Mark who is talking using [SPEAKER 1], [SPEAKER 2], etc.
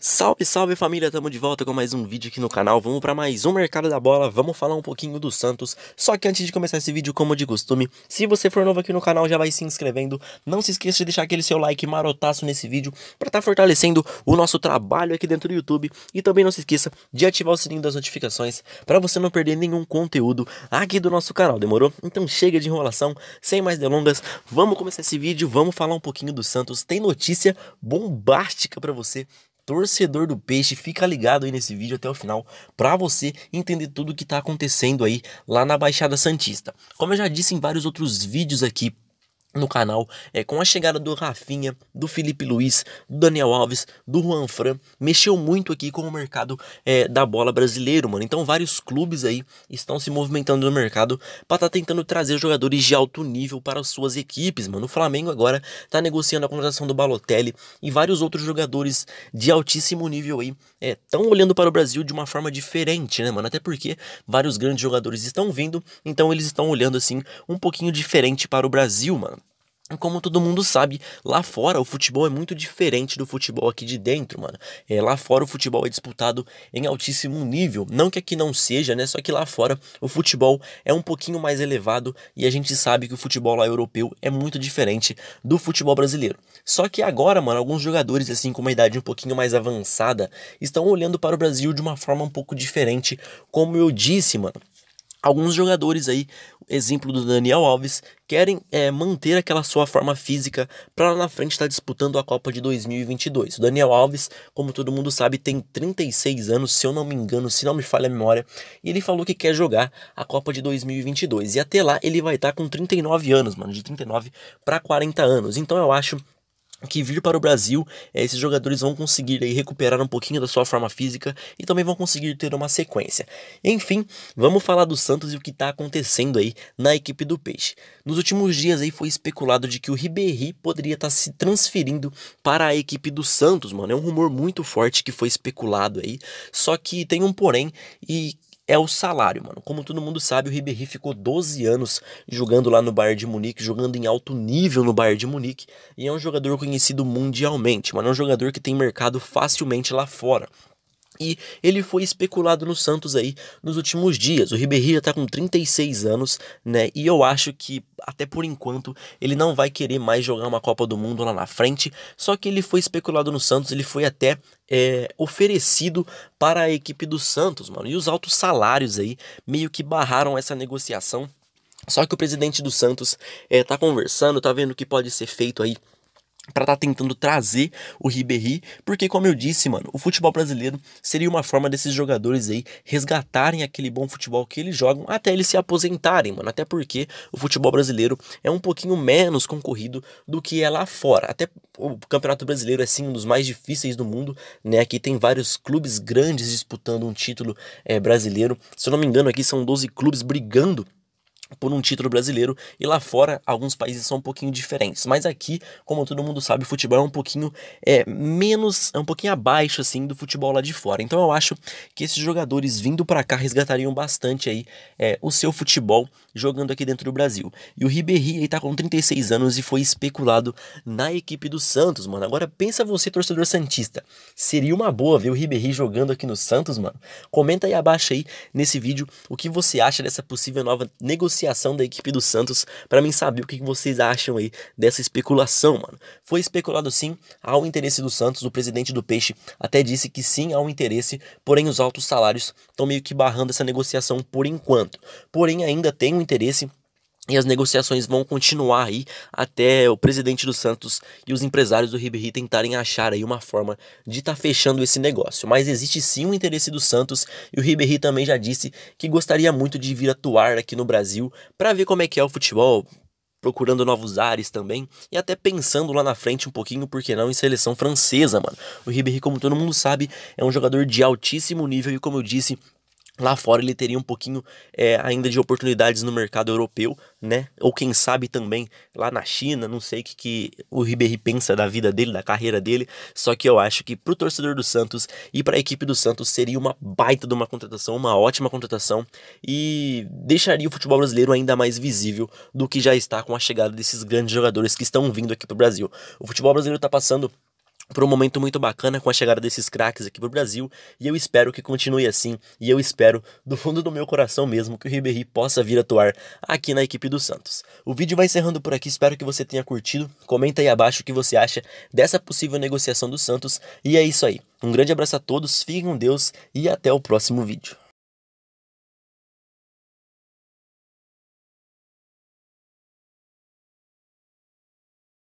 [SPEAKER 1] Salve, salve família, tamo de volta com mais um vídeo aqui no canal, vamos para mais um Mercado da Bola, vamos falar um pouquinho do Santos, só que antes de começar esse vídeo, como de costume, se você for novo aqui no canal, já vai se inscrevendo, não se esqueça de deixar aquele seu like marotaço nesse vídeo, para estar tá fortalecendo o nosso trabalho aqui dentro do YouTube, e também não se esqueça de ativar o sininho das notificações, para você não perder nenhum conteúdo aqui do nosso canal, demorou? Então chega de enrolação, sem mais delongas, vamos começar esse vídeo, vamos falar um pouquinho do Santos, tem notícia bombástica para você, torcedor do Peixe, fica ligado aí nesse vídeo até o final para você entender tudo o que está acontecendo aí lá na Baixada Santista. Como eu já disse em vários outros vídeos aqui, no canal é, com a chegada do Rafinha, do Felipe Luiz, do Daniel Alves, do Juan Fran, mexeu muito aqui com o mercado é, da bola brasileiro, mano. Então vários clubes aí estão se movimentando no mercado para estar tá tentando trazer jogadores de alto nível para suas equipes, mano. O Flamengo agora tá negociando a contratação do Balotelli e vários outros jogadores de altíssimo nível aí estão é, olhando para o Brasil de uma forma diferente, né, mano? Até porque vários grandes jogadores estão vindo, então eles estão olhando assim um pouquinho diferente para o Brasil, mano. Como todo mundo sabe, lá fora o futebol é muito diferente do futebol aqui de dentro, mano. É, lá fora o futebol é disputado em altíssimo nível. Não que aqui não seja, né? Só que lá fora o futebol é um pouquinho mais elevado e a gente sabe que o futebol lá europeu é muito diferente do futebol brasileiro. Só que agora, mano, alguns jogadores, assim, com uma idade um pouquinho mais avançada, estão olhando para o Brasil de uma forma um pouco diferente, como eu disse, mano. Alguns jogadores aí, exemplo do Daniel Alves, querem é, manter aquela sua forma física para lá na frente estar tá disputando a Copa de 2022. O Daniel Alves, como todo mundo sabe, tem 36 anos, se eu não me engano, se não me falha a memória, e ele falou que quer jogar a Copa de 2022. E até lá ele vai estar tá com 39 anos, mano, de 39 para 40 anos. Então eu acho que vir para o Brasil, eh, esses jogadores vão conseguir aí, recuperar um pouquinho da sua forma física e também vão conseguir ter uma sequência. Enfim, vamos falar do Santos e o que está acontecendo aí na equipe do Peixe. Nos últimos dias aí foi especulado de que o Ribéry poderia estar tá se transferindo para a equipe do Santos, mano. É um rumor muito forte que foi especulado aí, só que tem um porém e é o salário, mano. Como todo mundo sabe, o Ribéry ficou 12 anos jogando lá no Bayern de Munique, jogando em alto nível no Bayern de Munique, e é um jogador conhecido mundialmente, mano. É um jogador que tem mercado facilmente lá fora. E ele foi especulado no Santos aí nos últimos dias. O Ribéry já tá com 36 anos, né? E eu acho que, até por enquanto, ele não vai querer mais jogar uma Copa do Mundo lá na frente. Só que ele foi especulado no Santos, ele foi até é, oferecido para a equipe do Santos, mano. E os altos salários aí meio que barraram essa negociação. Só que o presidente do Santos é, tá conversando, tá vendo o que pode ser feito aí para estar tá tentando trazer o Ribéry, porque como eu disse, mano, o futebol brasileiro seria uma forma desses jogadores aí resgatarem aquele bom futebol que eles jogam até eles se aposentarem, mano, até porque o futebol brasileiro é um pouquinho menos concorrido do que é lá fora. Até o Campeonato Brasileiro é sim um dos mais difíceis do mundo, né? Aqui tem vários clubes grandes disputando um título é, brasileiro. Se eu não me engano, aqui são 12 clubes brigando por um título brasileiro e lá fora alguns países são um pouquinho diferentes. Mas aqui, como todo mundo sabe, o futebol é um pouquinho é, menos, é um pouquinho abaixo assim do futebol lá de fora. Então eu acho que esses jogadores vindo para cá resgatariam bastante aí é, o seu futebol jogando aqui dentro do Brasil. E o Ribéry ele tá com 36 anos e foi especulado na equipe do Santos, mano. Agora pensa você, torcedor santista, seria uma boa ver o Ribéry jogando aqui no Santos, mano? Comenta aí abaixo aí nesse vídeo o que você acha dessa possível nova negociação associação da equipe do Santos para mim saber o que vocês acham aí dessa especulação, mano. Foi especulado sim ao interesse do Santos, o presidente do Peixe até disse que sim ao interesse, porém os altos salários estão meio que barrando essa negociação por enquanto. Porém ainda tem o um interesse e as negociações vão continuar aí até o presidente do Santos e os empresários do Ribéry tentarem achar aí uma forma de estar tá fechando esse negócio. Mas existe sim o um interesse do Santos e o Ribéry também já disse que gostaria muito de vir atuar aqui no Brasil para ver como é que é o futebol, procurando novos ares também e até pensando lá na frente um pouquinho, por que não, em seleção francesa, mano. O Ribéry, como todo mundo sabe, é um jogador de altíssimo nível e como eu disse, lá fora ele teria um pouquinho é, ainda de oportunidades no mercado europeu, né? Ou quem sabe também lá na China, não sei o que, que o Ribéry pensa da vida dele, da carreira dele, só que eu acho que pro torcedor do Santos e pra equipe do Santos seria uma baita de uma contratação, uma ótima contratação e deixaria o futebol brasileiro ainda mais visível do que já está com a chegada desses grandes jogadores que estão vindo aqui pro Brasil. O futebol brasileiro tá passando para um momento muito bacana com a chegada desses craques aqui pro Brasil e eu espero que continue assim e eu espero do fundo do meu coração mesmo que o Ribéry possa vir atuar aqui na equipe do Santos. O vídeo vai encerrando por aqui, espero que você tenha curtido, comenta aí abaixo o que você acha dessa possível negociação do Santos e é isso aí. Um grande abraço a todos, fiquem com Deus e até o próximo vídeo.